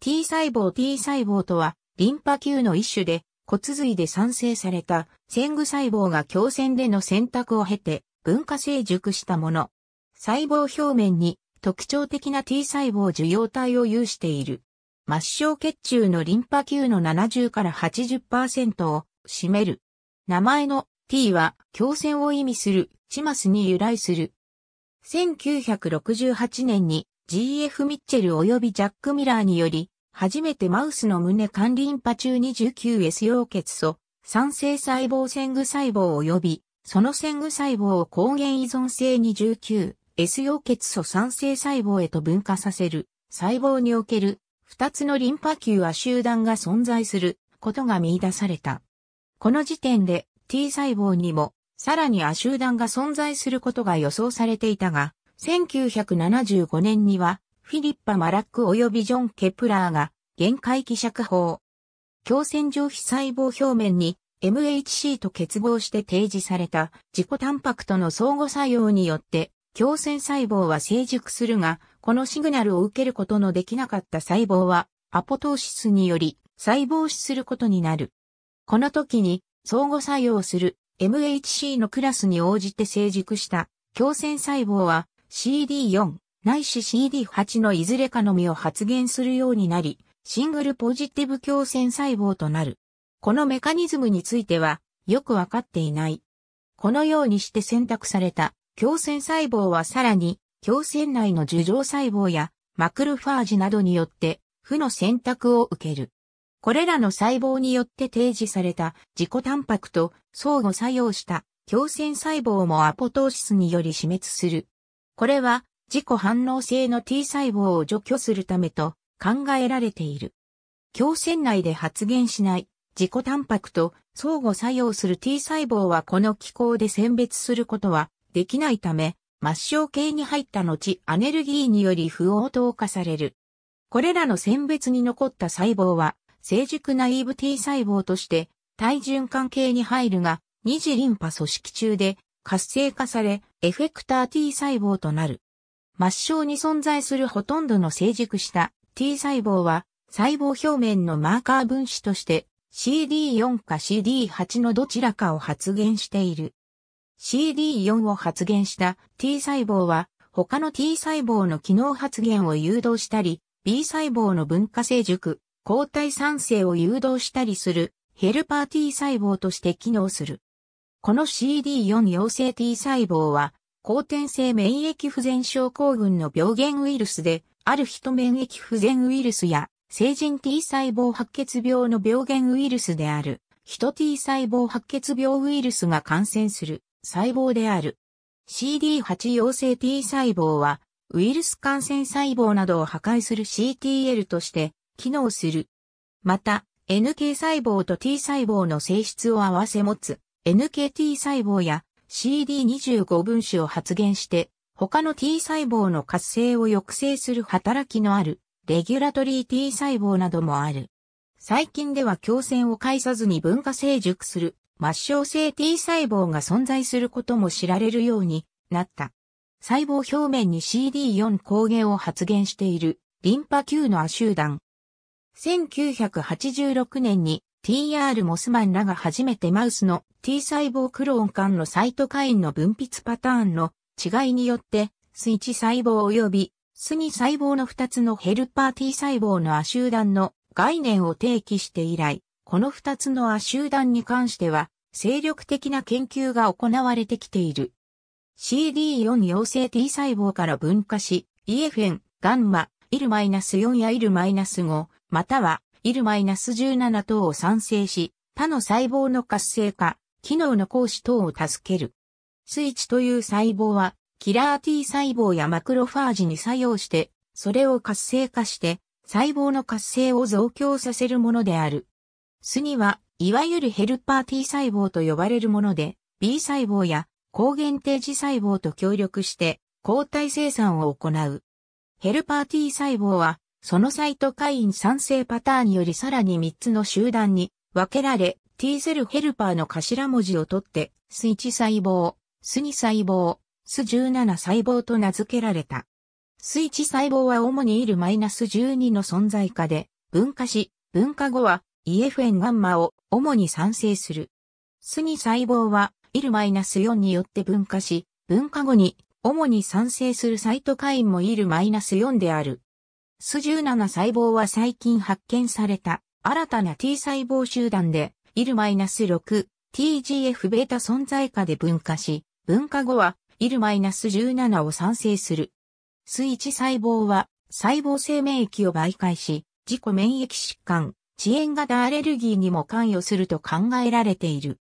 T 細胞 T 細胞とは、リンパ球の一種で、骨髄で産生された、線具細胞が強線での選択を経て、分化成熟したもの。細胞表面に、特徴的な T 細胞受容体を有している。末梢血中のリンパ球の70から80%を占める。名前の T は、強線を意味する、チマスに由来する。1968年に GF ミッチェル及びジャック・ミラーにより、初めてマウスの胸管リンパ中に1 9 s 溶血素、酸性細胞線具細胞及び、その線具細胞を抗原依存性に1 9 s 溶血素酸性細胞へと分化させる、細胞における、二つのリンパ球は集団が存在することが見出された。この時点で T 細胞にも、さらに亜集団が存在することが予想されていたが、1975年には、フィリッパ・マラック及びジョン・ケプラーが、限界希釈法。強線上皮細胞表面に MHC と結合して提示された自己タンパクとの相互作用によって、強線細胞は成熟するが、このシグナルを受けることのできなかった細胞は、アポトーシスにより細胞死することになる。この時に相互作用する MHC のクラスに応じて成熟した強線細胞は CD4 ないし CD8 のいずれかのみを発現するようになり、シングルポジティブ強線細胞となる。このメカニズムについてはよくわかっていない。このようにして選択された強線細胞はさらに強線内の樹状細胞やマクルファージなどによって負の選択を受ける。これらの細胞によって提示された自己タンパクと相互作用した強線細胞もアポトーシスにより死滅するこれは自己反応性の T 細胞を除去するためと考えられている。強腺内で発現しない自己タンパクと相互作用する T 細胞はこの機構で選別することはできないため、末梢系に入った後アネルギーにより不応等化される。これらの選別に残った細胞は成熟ナイーブ T 細胞として体循環系に入るが、二次リンパ組織中で活性化され、エフェクター T 細胞となる。末梢に存在するほとんどの成熟した T 細胞は、細胞表面のマーカー分子として CD4 か CD8 のどちらかを発現している。CD4 を発現した T 細胞は、他の T 細胞の機能発現を誘導したり、B 細胞の分化成熟、抗体産生を誘導したりするヘルパー T 細胞として機能する。この CD4 陽性 T 細胞は、後天性免疫不全症候群の病原ウイルスで、ある人免疫不全ウイルスや、成人 T 細胞白血病の病原ウイルスである、人 T 細胞白血病ウイルスが感染する細胞である。CD8 陽性 T 細胞は、ウイルス感染細胞などを破壊する CTL として機能する。また、NK 細胞と T 細胞の性質を合わせ持つ NKT 細胞や CD25 分子を発現して、他の T 細胞の活性を抑制する働きのある、レギュラトリー T 細胞などもある。最近では共戦を介さずに分化成熟する、末梢性 T 細胞が存在することも知られるようになった。細胞表面に CD4 抗原を発現しているリンパ球の亜集団。1986年に TR モスマンらが初めてマウスの T 細胞クローン間のサイトカインの分泌パターンの違いによって、スイチ細胞及びスニ細胞の2つのヘルパー T 細胞の亜集団の概念を提起して以来、この2つの亜集団に関しては、精力的な研究が行われてきている。CD4 陽性 T 細胞から分化し、EFN、ガンマ、ナス4やナス5またはイル -17 等を産生し、他の細胞の活性化、機能の行使等を助ける。スイッチという細胞は、キラー T 細胞やマクロファージに作用して、それを活性化して、細胞の活性を増強させるものである。スには、いわゆるヘルパー T 細胞と呼ばれるもので、B 細胞や抗原定時細胞と協力して、抗体生産を行う。ヘルパー T 細胞は、そのサイトカイン酸性パターンよりさらに3つの集団に分けられ、T セルヘルパーの頭文字を取って、ス1細胞、ス2細胞、ス17細胞と名付けられた。ス1細胞は主にいるマイナス12の存在下で、分化し、分化後は EFN ガンマを主に産生する。ス2細胞は、イルマイナス4によって分化し、分化後に主に産生するサイトカインもイルマイナス4である。ス17細胞は最近発見された新たな T 細胞集団で、ナス6 TGF-β 存在下で分化し、分化後はナス1 7を産生する。スイチ細胞は細胞性免疫を媒介し、自己免疫疾患、遅延型アレルギーにも関与すると考えられている。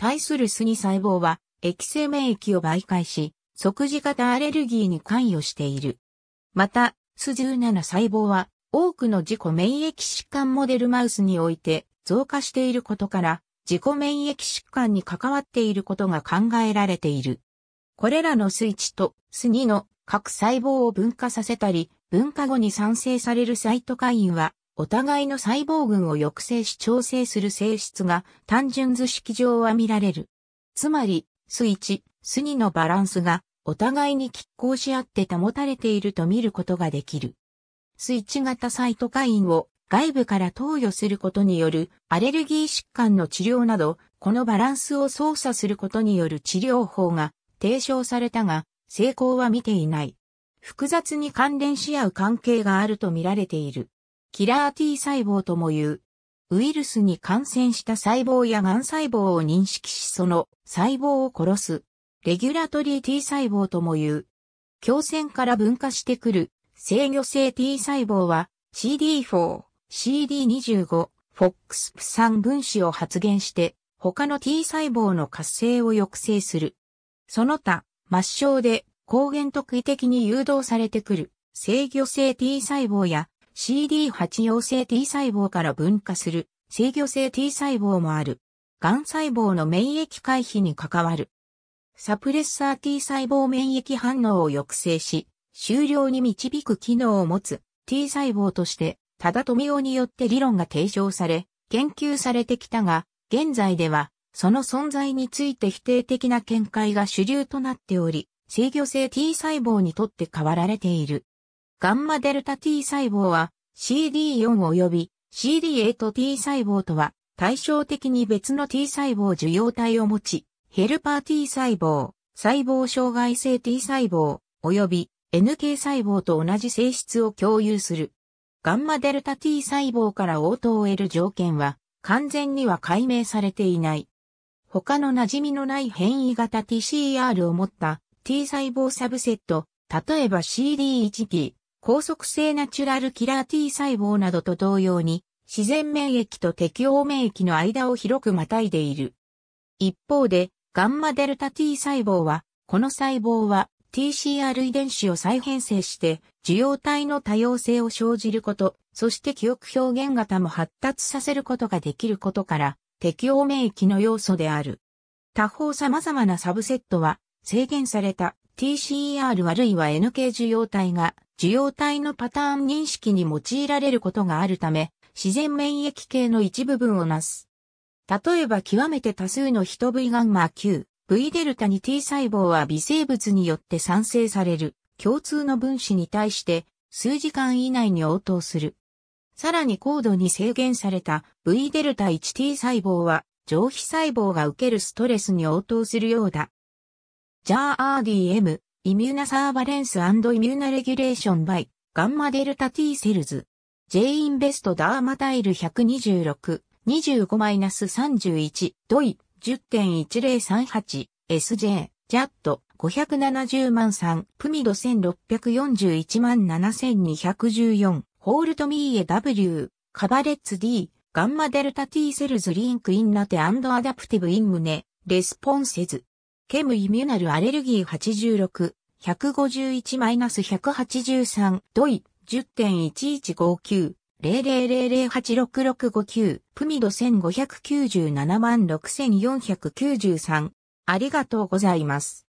対するスニ細胞は液性免疫を媒介し、即時型アレルギーに関与している。また、X17 細胞は多くの自己免疫疾患モデルマウスにおいて増加していることから自己免疫疾患に関わっていることが考えられている。これらのスイッチとスニの各細胞を分化させたり、分化後に産生されるサイトカインは、お互いの細胞群を抑制し調整する性質が単純図式上は見られる。つまり、スイチ、スニのバランスがお互いに拮抗し合って保たれていると見ることができる。スイッチ型サイトカインを外部から投与することによるアレルギー疾患の治療など、このバランスを操作することによる治療法が提唱されたが、成功は見ていない。複雑に関連し合う関係があると見られている。キラー T 細胞とも言う。ウイルスに感染した細胞や癌細胞を認識しその細胞を殺す。レギュラトリー T 細胞とも言う。胸線から分化してくる制御性 T 細胞は CD4、CD25、FOXP3 分子を発現して他の T 細胞の活性を抑制する。その他、末梢で抗原特異的に誘導されてくる制御性 T 細胞や CD8 陽性 T 細胞から分化する制御性 T 細胞もある。癌細胞の免疫回避に関わる。サプレッサー T 細胞免疫反応を抑制し、終了に導く機能を持つ T 細胞として、ただ富雄によって理論が提唱され、研究されてきたが、現在では、その存在について否定的な見解が主流となっており、制御性 T 細胞にとって変わられている。ガンマデルタ T 細胞は CD4 及び CD8 T 細胞とは対照的に別の T 細胞受容体を持ち、ヘルパー T 細胞、細胞障害性 T 細胞、及び NK 細胞と同じ性質を共有する。ガンマデルタ T 細胞から応答を得る条件は完全には解明されていない。他の馴染みのない変異型 TCR を持った T 細胞サブセット、例えば CD1 p 高速性ナチュラルキラー T 細胞などと同様に、自然免疫と適応免疫の間を広くまたいでいる。一方で、ガンマデルタ T 細胞は、この細胞は TCR 遺伝子を再編成して、受容体の多様性を生じること、そして記憶表現型も発達させることができることから、適応免疫の要素である。他方様々なサブセットは、制限された TCR あるいは NK 受容体が、受容体のパターン認識に用いられることがあるため、自然免疫系の一部分をなす。例えば極めて多数の人 V ガンマ Q、V デルタに T 細胞は微生物によって産生される共通の分子に対して数時間以内に応答する。さらに高度に制限された V デルタ 1T 細胞は上皮細胞が受けるストレスに応答するようだ。JARDM、イミューナサーバレンスイミューナレギュレーションバイ、ガンマデルタ T セルズ。J インベストダーマタイル126。25-31、ドイ、10.1038、SJ、ジャット、570万3、プミド1641万7214、ホールドミーエ W、カバレッツ D、ガンマデルタ T セルズリンクインナテアダプティブインムネ、レスポンセズ。ケムイミュナルアレルギー86、151-183、ドイ、10.1159、0000866659プミド15976493ありがとうございます。